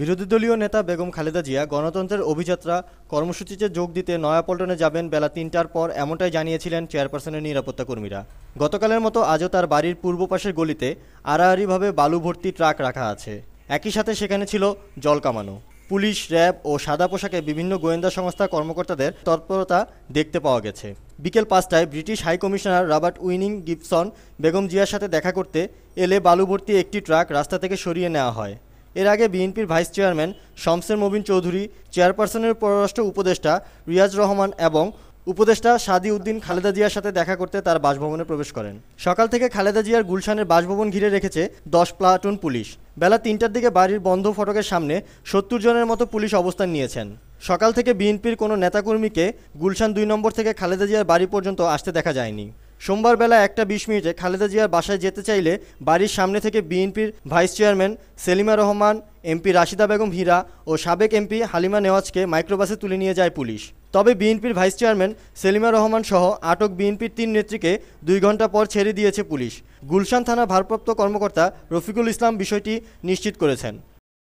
বিরোধী দলীয় নেতা বেগম খালেদা জিয়া গণতন্ত্রের অভিযাত্রা কর্মসূচিতে যোগ দিতে নয়াপল্টনে যাবেন বেলা তিনটার পর এমনটাই জানিয়েছিলেন চেয়ারপারসনের নিরাপত্তা কর্মীরা গতকালের মতো আজও তার বাড়ির পূর্ব পাশের গলিতে আড়াআড়িভাবে বালু ভর্তি ট্রাক রাখা আছে একই সাথে সেখানে ছিল জল কামানো পুলিশ র্যাব ও সাদা পোশাকে বিভিন্ন গোয়েন্দা সংস্থা কর্মকর্তাদের তৎপরতা দেখতে পাওয়া গেছে বিকেল পাঁচটায় British high commissioner Robert Winning Gibson Begum জিয়ার সাথে দেখা করতে এলে বালু ভর্তি একটি ট্রাক রাস্তা থেকে সরিয়ে নেওয়া হয় এর আগে বিএনপির ভাইস চেয়ারম্যান শমসের মবিন চৌধুরী চেয়ারপারসনের পররাষ্ট্র উপদেষ্টা রিয়াজ রহমান এবং উপদেষ্টা সাদি উদ্দিন খালেদা জিয়ার সাথে দেখা করতে তার বাসভবনে প্রবেশ করেন সকাল থেকে খালেদা জিয়ার গুলশানের বাসভবন ঘিরে রেখেছে দশ প্লাটুন পুলিশ বেলা তিনটার দিকে বাড়ির বন্ধ ফটকের সামনে সত্তর জনের মতো পুলিশ অবস্থান নিয়েছেন সকাল থেকে বিএনপির কোনো নেতাকর্মীকে গুলশান দুই নম্বর থেকে খালেদা জিয়ার বাড়ি পর্যন্ত আসতে দেখা যায়নি সোমবার বেলা একটা বিশ মিনিটে খালেদা জিয়ার বাসায় যেতে চাইলে বাড়ির সামনে থেকে বিএনপির vice chairman Selima Rahman MP Rashida Begum Hira ও সাবেক এমপি হালিমা নেওয়াজকে মাইক্রোবাসে তুলে নিয়ে যায় পুলিশ তবে বিএনপির ভাইস চেয়ারম্যান সেলিমা রহমান সহ আটক বিএনপির তিন নেত্রীকে দুই ঘন্টা পর ছেড়ে দিয়েছে পুলিশ গুলশান থানার ভারপ্রাপ্ত কর্মকর্তা রফিকুল ইসলাম বিষয়টি নিশ্চিত করেছেন